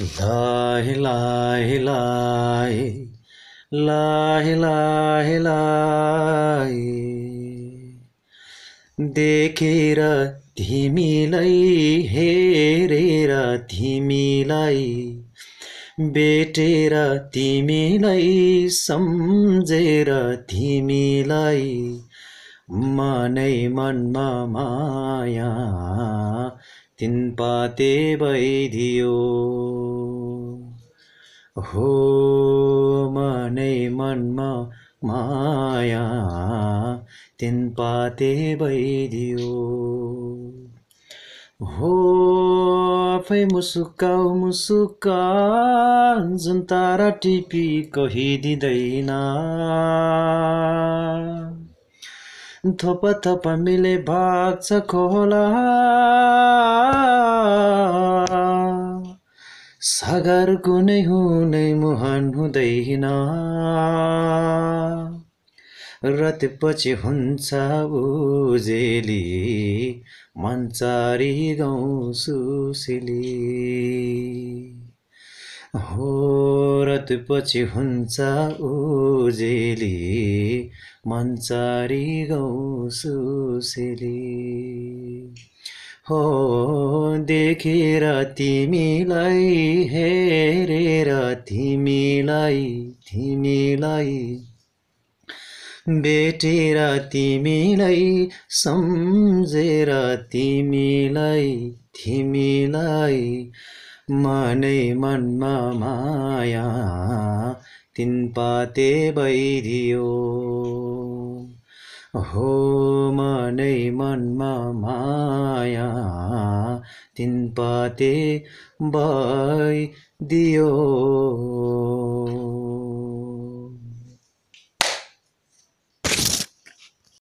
लाहे लाहे देखेर तिमीलाई हेरेर तिमीलाई बेटेर तिमीलाई सम्झेर तिमीलाई मनै मनमा माया तिन पाते भइदियो हो मनै मनमा माया तिन पाते भइदियो हो आफै मुसुकाउ मुसुका जुन तारा टिपी कहिदिँदैन थोप थोप मिले भाग्छ खोला सागर कुनै हुनै मुहान हुँदैन रति पछि हुन्छ उजेली मनसारी गाउँ सुसिली हो पछि हुन्छ उजेली मन्चारी गाउँ सुसेली हो देखेर तिमीलाई हेरेर तिमीलाई तिमीलाई भेटेर तिमीलाई सम्झेर तिमीलाई तिमीलाई मनै मनमा माया तिन पाते भइदियो हो मनै मनमा माया तिन पाते भइदियो